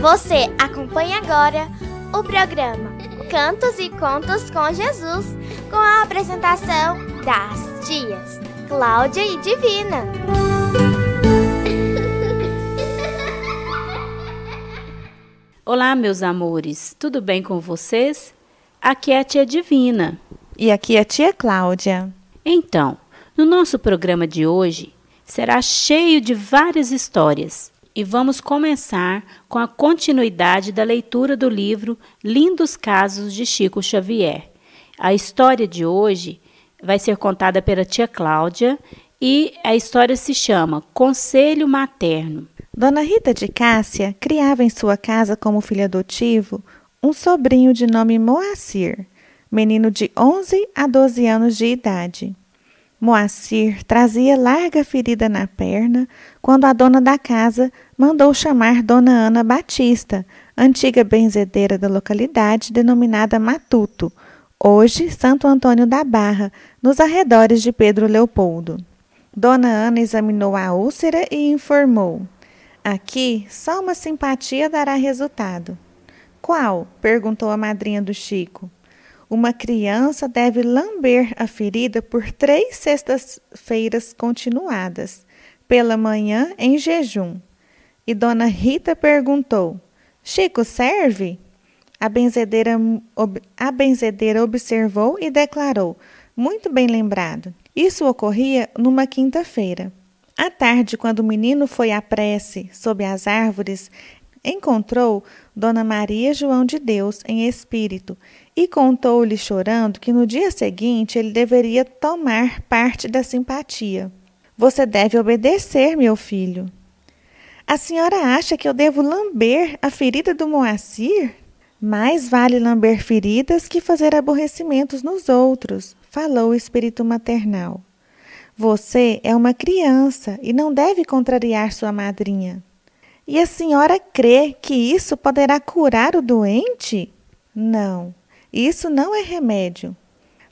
Você acompanha agora o programa Cantos e Contos com Jesus, com a apresentação das tias Cláudia e Divina. Olá, meus amores, tudo bem com vocês? Aqui é a tia Divina. E aqui é a tia Cláudia. Então, no nosso programa de hoje será cheio de várias histórias e vamos começar com a continuidade da leitura do livro Lindos Casos de Chico Xavier. A história de hoje vai ser contada pela tia Cláudia e a história se chama Conselho Materno. Dona Rita de Cássia criava em sua casa como filho adotivo um sobrinho de nome Moacir, menino de 11 a 12 anos de idade. Moacir trazia larga ferida na perna quando a dona da casa mandou chamar Dona Ana Batista, antiga benzedeira da localidade denominada Matuto, hoje Santo Antônio da Barra, nos arredores de Pedro Leopoldo. Dona Ana examinou a úlcera e informou: Aqui só uma simpatia dará resultado. Qual? perguntou a madrinha do Chico. Uma criança deve lamber a ferida por três sextas-feiras continuadas, pela manhã em jejum. E Dona Rita perguntou: Chico, serve? A benzedeira, ob, a benzedeira observou e declarou: Muito bem lembrado. Isso ocorria numa quinta-feira. À tarde, quando o menino foi à prece sob as árvores, encontrou Dona Maria João de Deus em espírito e contou-lhe chorando que no dia seguinte ele deveria tomar parte da simpatia. Você deve obedecer, meu filho. A senhora acha que eu devo lamber a ferida do Moacir? Mais vale lamber feridas que fazer aborrecimentos nos outros, falou o espírito maternal. Você é uma criança e não deve contrariar sua madrinha. E a senhora crê que isso poderá curar o doente? Não, isso não é remédio,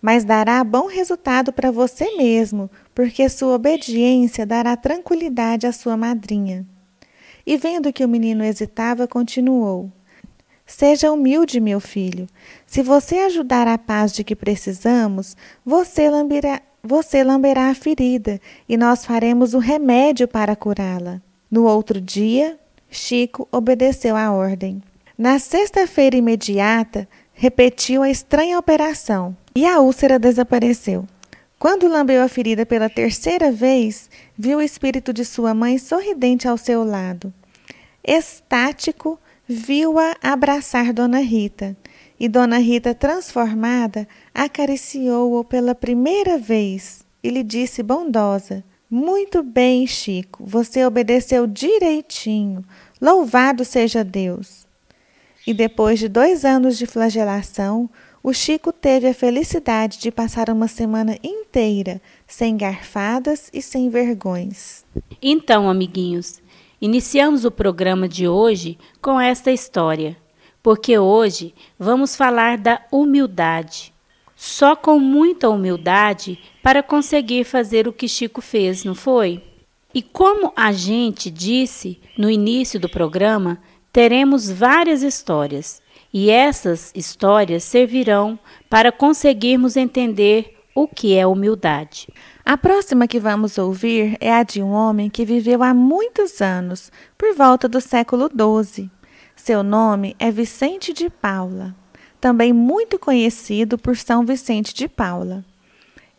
mas dará bom resultado para você mesmo, porque sua obediência dará tranquilidade à sua madrinha. E vendo que o menino hesitava, continuou: Seja humilde, meu filho. Se você ajudar a paz de que precisamos, você lamberá, você lamberá a ferida e nós faremos o remédio para curá-la. No outro dia, Chico obedeceu à ordem. Na sexta-feira imediata, repetiu a estranha operação e a úlcera desapareceu. Quando lambeu a ferida pela terceira vez, viu o espírito de sua mãe sorridente ao seu lado. Estático, viu-a abraçar Dona Rita, e Dona Rita, transformada, acariciou-o pela primeira vez e lhe disse bondosa: muito bem, Chico, você obedeceu direitinho. Louvado seja Deus! E depois de dois anos de flagelação, o Chico teve a felicidade de passar uma semana inteira sem garfadas e sem vergões. Então, amiguinhos, iniciamos o programa de hoje com esta história, porque hoje vamos falar da humildade, só com muita humildade para conseguir fazer o que Chico fez, não foi? E como a gente disse no início do programa, teremos várias histórias, e essas histórias servirão para conseguirmos entender o que é humildade. A próxima que vamos ouvir é a de um homem que viveu há muitos anos, por volta do século XII. Seu nome é Vicente de Paula também muito conhecido por São Vicente de Paula.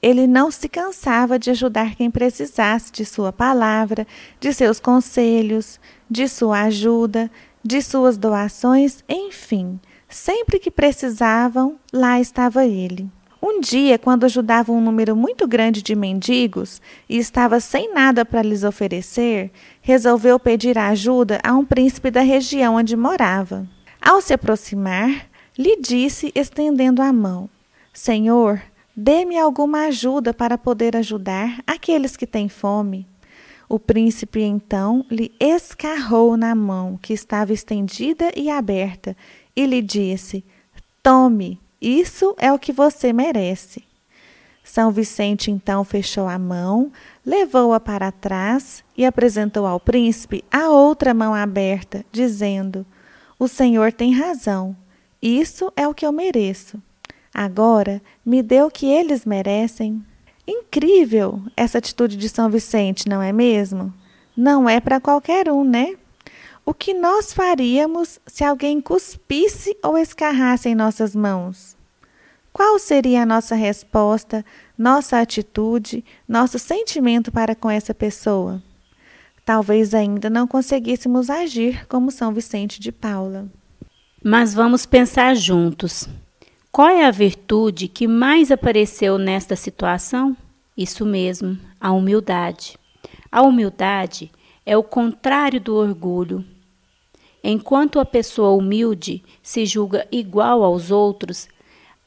Ele não se cansava de ajudar quem precisasse de sua palavra, de seus conselhos, de sua ajuda, de suas doações, enfim, sempre que precisavam, lá estava ele. Um dia, quando ajudava um número muito grande de mendigos e estava sem nada para lhes oferecer, resolveu pedir ajuda a um príncipe da região onde morava. Ao se aproximar, lhe disse, estendendo a mão: Senhor, dê-me alguma ajuda para poder ajudar aqueles que têm fome. O príncipe então lhe escarrou na mão que estava estendida e aberta e lhe disse: Tome, isso é o que você merece. São Vicente então fechou a mão, levou-a para trás e apresentou ao príncipe a outra mão aberta, dizendo: O senhor tem razão. Isso é o que eu mereço. Agora me dê o que eles merecem. Incrível essa atitude de São Vicente, não é mesmo? Não é para qualquer um, né? O que nós faríamos se alguém cuspisse ou escarrasse em nossas mãos? Qual seria a nossa resposta, nossa atitude, nosso sentimento para com essa pessoa? Talvez ainda não conseguíssemos agir como São Vicente de Paula. Mas vamos pensar juntos. Qual é a virtude que mais apareceu nesta situação? Isso mesmo, a humildade. A humildade é o contrário do orgulho. Enquanto a pessoa humilde se julga igual aos outros,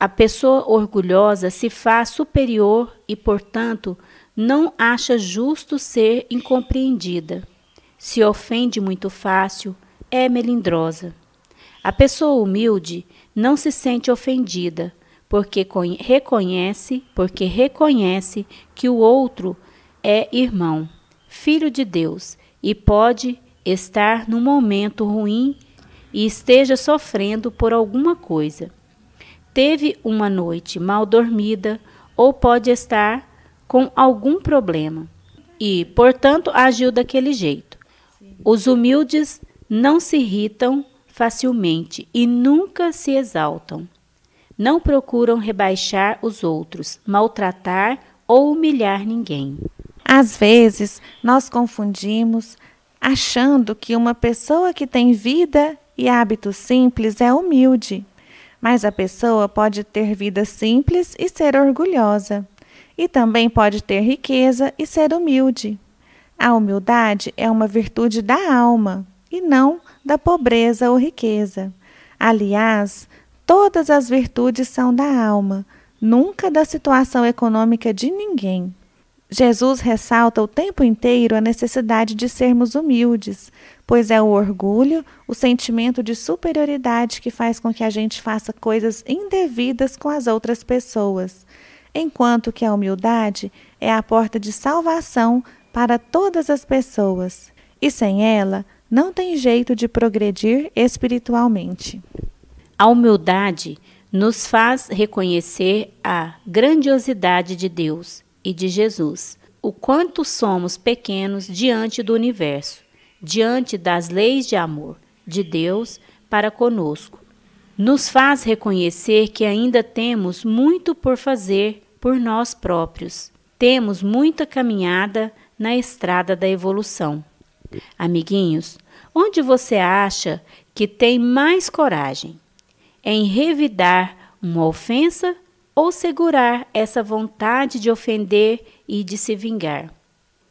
a pessoa orgulhosa se faz superior e, portanto, não acha justo ser incompreendida. Se ofende muito fácil, é melindrosa. A pessoa humilde não se sente ofendida, porque reconhece, porque reconhece que o outro é irmão, filho de Deus, e pode estar num momento ruim e esteja sofrendo por alguma coisa. Teve uma noite mal dormida ou pode estar com algum problema e, portanto, agiu daquele jeito. Os humildes não se irritam facilmente e nunca se exaltam. Não procuram rebaixar os outros, maltratar ou humilhar ninguém. Às vezes, nós confundimos achando que uma pessoa que tem vida e hábitos simples é humilde, mas a pessoa pode ter vida simples e ser orgulhosa, e também pode ter riqueza e ser humilde. A humildade é uma virtude da alma e não da pobreza ou riqueza. Aliás, todas as virtudes são da alma, nunca da situação econômica de ninguém. Jesus ressalta o tempo inteiro a necessidade de sermos humildes, pois é o orgulho, o sentimento de superioridade que faz com que a gente faça coisas indevidas com as outras pessoas, enquanto que a humildade é a porta de salvação para todas as pessoas, e sem ela, não tem jeito de progredir espiritualmente. A humildade nos faz reconhecer a grandiosidade de Deus e de Jesus, o quanto somos pequenos diante do universo, diante das leis de amor de Deus para conosco. Nos faz reconhecer que ainda temos muito por fazer por nós próprios. Temos muita caminhada na estrada da evolução. Amiguinhos, onde você acha que tem mais coragem? Em revidar uma ofensa ou segurar essa vontade de ofender e de se vingar?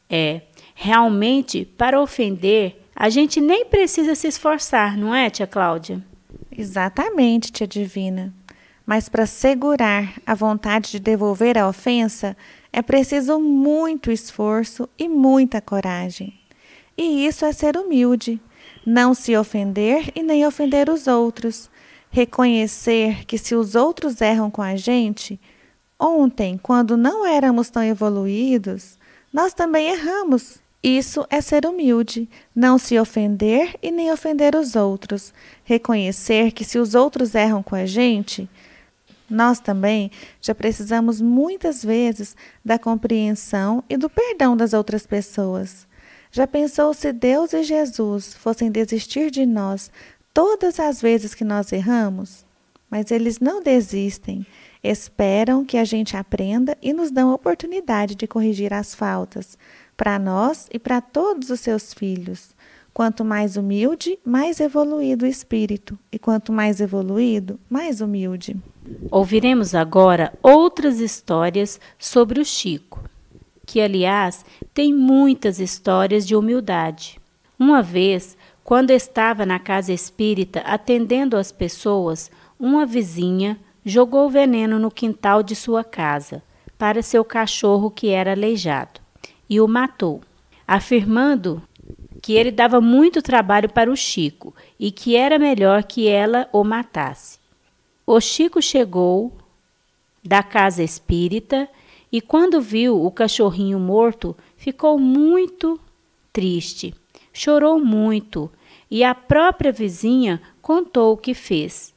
É, realmente, para ofender, a gente nem precisa se esforçar, não é, tia Cláudia? Exatamente, tia Divina. Mas para segurar a vontade de devolver a ofensa, é preciso muito esforço e muita coragem. E isso é ser humilde. Não se ofender e nem ofender os outros. Reconhecer que se os outros erram com a gente, ontem, quando não éramos tão evoluídos, nós também erramos. Isso é ser humilde, não se ofender e nem ofender os outros. Reconhecer que se os outros erram com a gente, nós também já precisamos muitas vezes da compreensão e do perdão das outras pessoas. Já pensou se Deus e Jesus fossem desistir de nós todas as vezes que nós erramos? Mas eles não desistem, esperam que a gente aprenda e nos dão a oportunidade de corrigir as faltas, para nós e para todos os seus filhos. Quanto mais humilde, mais evoluído o espírito, e quanto mais evoluído, mais humilde. Ouviremos agora outras histórias sobre o Chico que, aliás, tem muitas histórias de humildade. Uma vez, quando estava na casa espírita atendendo as pessoas, uma vizinha jogou veneno no quintal de sua casa para seu cachorro que era aleijado e o matou, afirmando que ele dava muito trabalho para o Chico e que era melhor que ela o matasse. O Chico chegou da casa espírita e quando viu o cachorrinho morto, ficou muito triste. Chorou muito e a própria vizinha contou o que fez,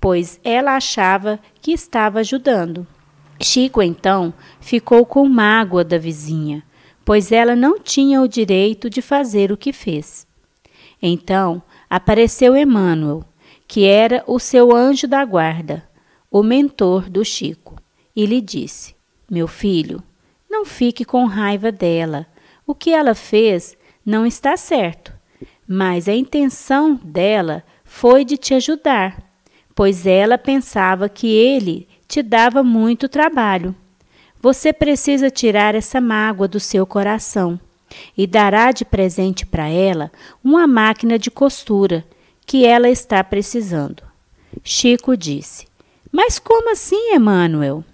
pois ela achava que estava ajudando. Chico então ficou com mágoa da vizinha, pois ela não tinha o direito de fazer o que fez. Então apareceu Emmanuel, que era o seu anjo da guarda, o mentor do Chico, e lhe disse: meu filho, não fique com raiva dela. O que ela fez não está certo, mas a intenção dela foi de te ajudar, pois ela pensava que ele te dava muito trabalho. Você precisa tirar essa mágoa do seu coração e dará de presente para ela uma máquina de costura que ela está precisando. Chico disse: Mas como assim, Emmanuel?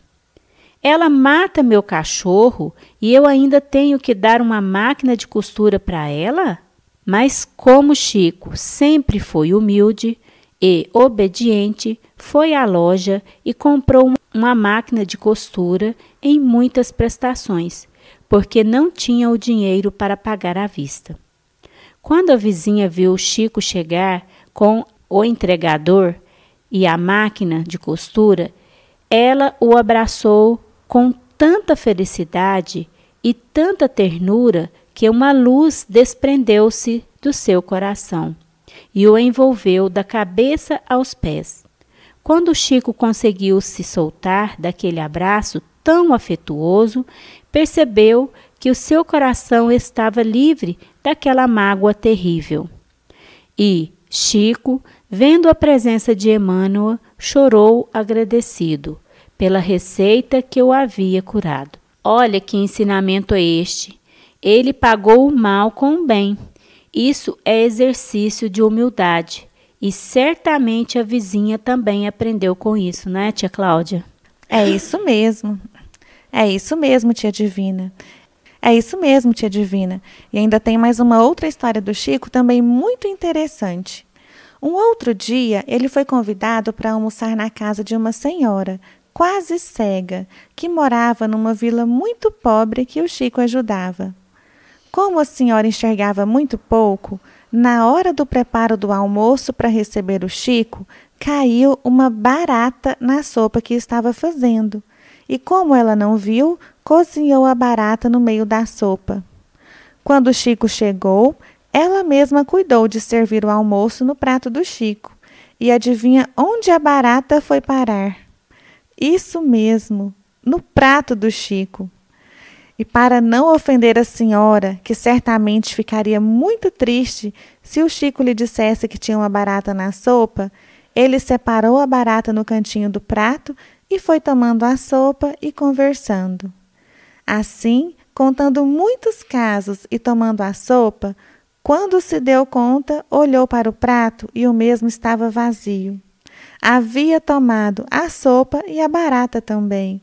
Ela mata meu cachorro e eu ainda tenho que dar uma máquina de costura para ela? Mas como Chico sempre foi humilde e obediente, foi à loja e comprou uma máquina de costura em muitas prestações, porque não tinha o dinheiro para pagar à vista. Quando a vizinha viu Chico chegar com o entregador e a máquina de costura, ela o abraçou com tanta felicidade e tanta ternura que uma luz desprendeu-se do seu coração e o envolveu da cabeça aos pés. Quando Chico conseguiu se soltar daquele abraço tão afetuoso, percebeu que o seu coração estava livre daquela mágoa terrível. E Chico, vendo a presença de Emmanuel, chorou agradecido, pela receita que o havia curado. Olha que ensinamento é este! Ele pagou o mal com o bem. Isso é exercício de humildade. E certamente a vizinha também aprendeu com isso, né, tia Cláudia? É isso mesmo. É isso mesmo, tia Divina. É isso mesmo, tia Divina. E ainda tem mais uma outra história do Chico também muito interessante. Um outro dia, ele foi convidado para almoçar na casa de uma senhora, quase cega, que morava numa vila muito pobre que o Chico ajudava. Como a senhora enxergava muito pouco, na hora do preparo do almoço para receber o Chico, caiu uma barata na sopa que estava fazendo. E como ela não viu, cozinhou a barata no meio da sopa. Quando o Chico chegou, ela mesma cuidou de servir o almoço no prato do Chico. E adivinha onde a barata foi parar? Isso mesmo, no prato do Chico. E para não ofender a senhora, que certamente ficaria muito triste se o Chico lhe dissesse que tinha uma barata na sopa, ele separou a barata no cantinho do prato e foi tomando a sopa e conversando. Assim, contando muitos casos e tomando a sopa, quando se deu conta, olhou para o prato e o mesmo estava vazio havia tomado a sopa e a barata também,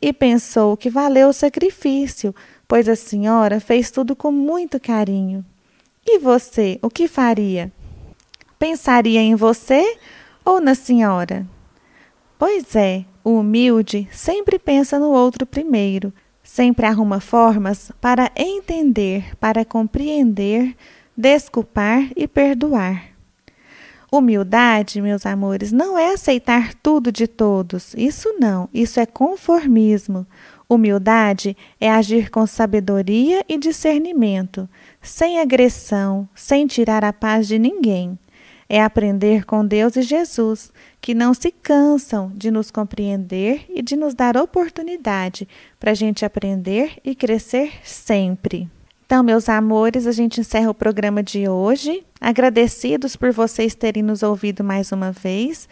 e pensou que valeu o sacrifício, pois a senhora fez tudo com muito carinho. E você, o que faria? Pensaria em você ou na senhora? Pois é, o humilde sempre pensa no outro primeiro, sempre arruma formas para entender, para compreender, desculpar e perdoar. Humildade, meus amores, não é aceitar tudo de todos. Isso não, isso é conformismo. Humildade é agir com sabedoria e discernimento, sem agressão, sem tirar a paz de ninguém. É aprender com Deus e Jesus, que não se cansam de nos compreender e de nos dar oportunidade para a gente aprender e crescer sempre. Então, meus amores, a gente encerra o programa de hoje. Agradecidos por vocês terem nos ouvido mais uma vez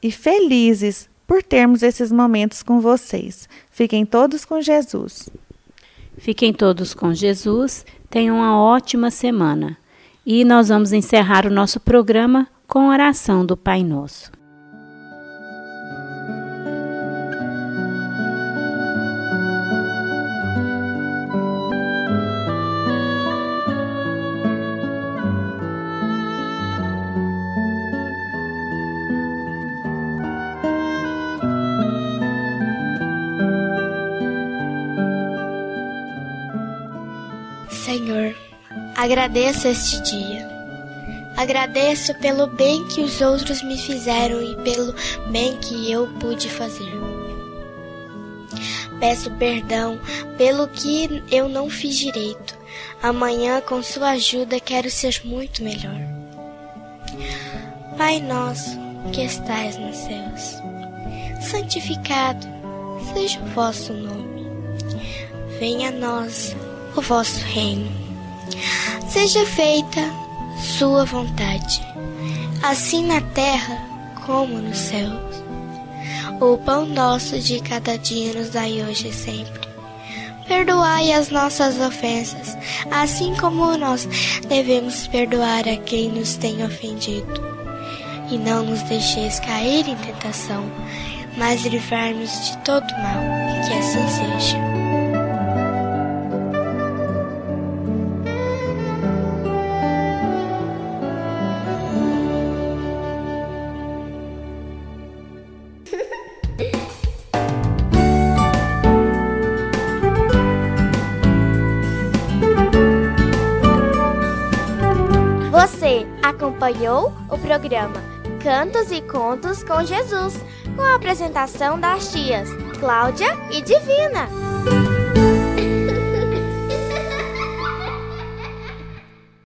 e felizes por termos esses momentos com vocês. Fiquem todos com Jesus. Fiquem todos com Jesus. Tenham uma ótima semana. E nós vamos encerrar o nosso programa com a oração do Pai Nosso. Senhor, agradeço este dia. Agradeço pelo bem que os outros me fizeram e pelo bem que eu pude fazer. Peço perdão pelo que eu não fiz direito. Amanhã, com sua ajuda, quero ser muito melhor. Pai nosso, que estais nos céus, santificado seja o vosso nome. Venha a nós o vosso reino. Seja feita sua vontade, assim na terra como nos céus. O pão nosso de cada dia nos dai hoje e sempre. Perdoai as nossas ofensas, assim como nós devemos perdoar a quem nos tem ofendido. E não nos deixeis cair em tentação, mas livrar-nos de todo mal, que assim seja. acompanhou o programa Cantos e Contos com Jesus, com a apresentação das tias Cláudia e Divina.